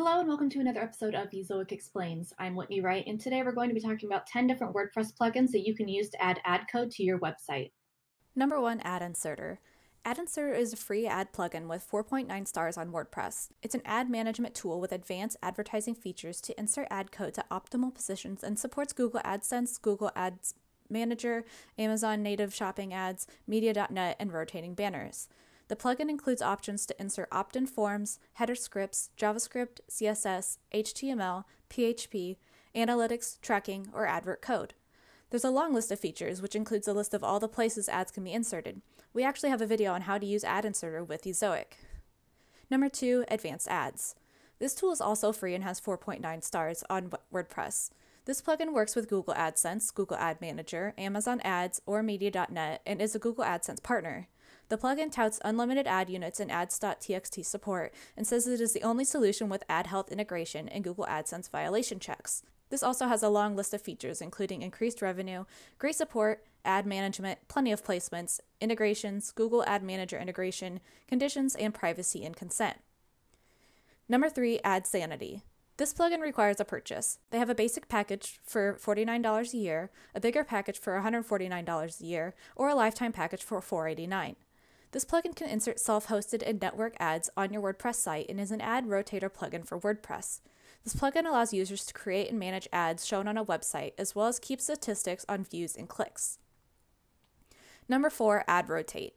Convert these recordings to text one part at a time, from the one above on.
Hello and welcome to another episode of Ezoic Explains. I'm Whitney Wright, and today we're going to be talking about 10 different WordPress plugins that you can use to add ad code to your website. Number one, Ad Inserter. Ad Inserter is a free ad plugin with 4.9 stars on WordPress. It's an ad management tool with advanced advertising features to insert ad code to optimal positions and supports Google AdSense, Google Ads Manager, Amazon native shopping ads, media.net, and rotating banners. The plugin includes options to insert opt in forms, header scripts, JavaScript, CSS, HTML, PHP, analytics, tracking, or advert code. There's a long list of features, which includes a list of all the places ads can be inserted. We actually have a video on how to use Ad Inserter with Ezoic. Number two, Advanced Ads. This tool is also free and has 4.9 stars on WordPress. This plugin works with Google AdSense, Google Ad Manager, Amazon Ads, or Media.net, and is a Google AdSense partner. The plugin touts unlimited ad units and ads.txt support and says it is the only solution with ad health integration and Google AdSense violation checks. This also has a long list of features, including increased revenue, great support, ad management, plenty of placements, integrations, Google Ad Manager integration, conditions, and privacy and consent. Number three, Ad Sanity. This plugin requires a purchase. They have a basic package for $49 a year, a bigger package for $149 a year, or a lifetime package for $489. This plugin can insert self-hosted and network ads on your WordPress site and is an ad rotator plugin for WordPress. This plugin allows users to create and manage ads shown on a website, as well as keep statistics on views and clicks. Number 4, Ad Rotate.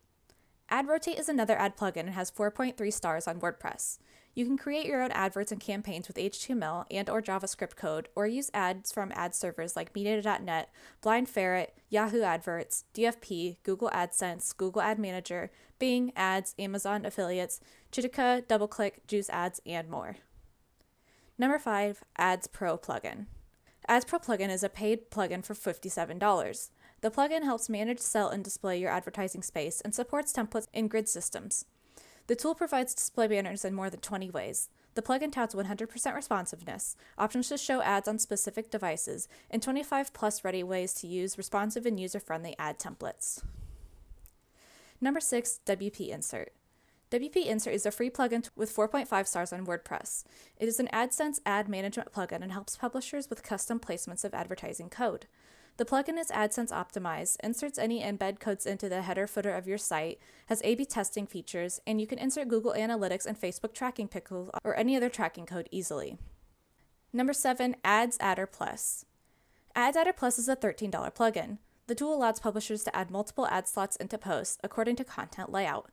Ad Rotate is another ad plugin and has 4.3 stars on WordPress. You can create your own adverts and campaigns with HTML and or JavaScript code or use ads from ad servers like media.net, Blind Ferret, Yahoo Adverts, DFP, Google AdSense, Google Ad Manager, Bing Ads, Amazon Affiliates, Chitika, DoubleClick, Juice Ads, and more. Number 5, Ads Pro plugin. Ads Pro plugin is a paid plugin for $57. The plugin helps manage, sell, and display your advertising space and supports templates in grid systems. The tool provides display banners in more than 20 ways. The plugin touts 100% responsiveness, options to show ads on specific devices, and 25 plus ready ways to use responsive and user friendly ad templates. Number 6 WP Insert. WP Insert is a free plugin with 4.5 stars on WordPress. It is an AdSense ad management plugin and helps publishers with custom placements of advertising code. The plugin is AdSense optimized, inserts any embed codes into the header footer of your site, has A B testing features, and you can insert Google Analytics and Facebook tracking pixels or any other tracking code easily. Number 7 Ads Adder Plus. Ads Adder Plus is a $13 plugin. The tool allows publishers to add multiple ad slots into posts according to content layout.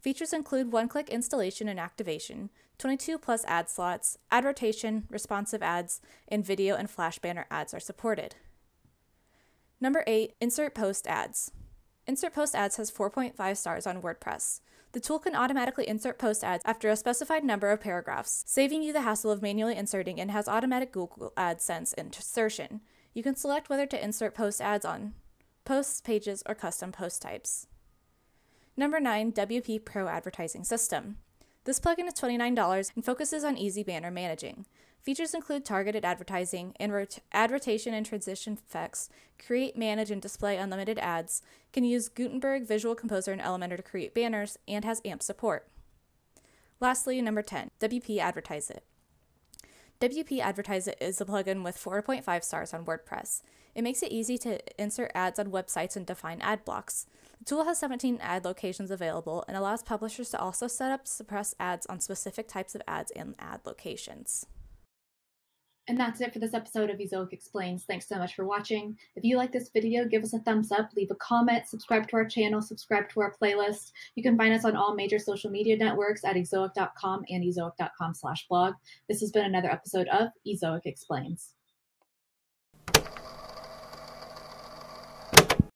Features include one click installation and activation, 22 plus ad slots, ad rotation, responsive ads, and video and flash banner ads are supported. Number eight, insert post ads. Insert post ads has 4.5 stars on WordPress. The tool can automatically insert post ads after a specified number of paragraphs, saving you the hassle of manually inserting and has automatic Google AdSense insertion. You can select whether to insert post ads on posts, pages, or custom post types. Number 9, WP Pro Advertising System. This plugin is $29 and focuses on easy banner managing. Features include targeted advertising, rotation, and transition effects, create, manage, and display unlimited ads, can use Gutenberg, Visual Composer, and Elementor to create banners, and has AMP support. Lastly, number 10, WP Advertise It. WP Advertise It is a plugin with 4.5 stars on WordPress. It makes it easy to insert ads on websites and define ad blocks. The tool has 17 ad locations available and allows publishers to also set up suppress ads on specific types of ads and ad locations. And that's it for this episode of Ezoic Explains. Thanks so much for watching. If you like this video, give us a thumbs up, leave a comment, subscribe to our channel, subscribe to our playlist. You can find us on all major social media networks at ezoic.com and ezoic.com slash blog. This has been another episode of Ezoic Explains.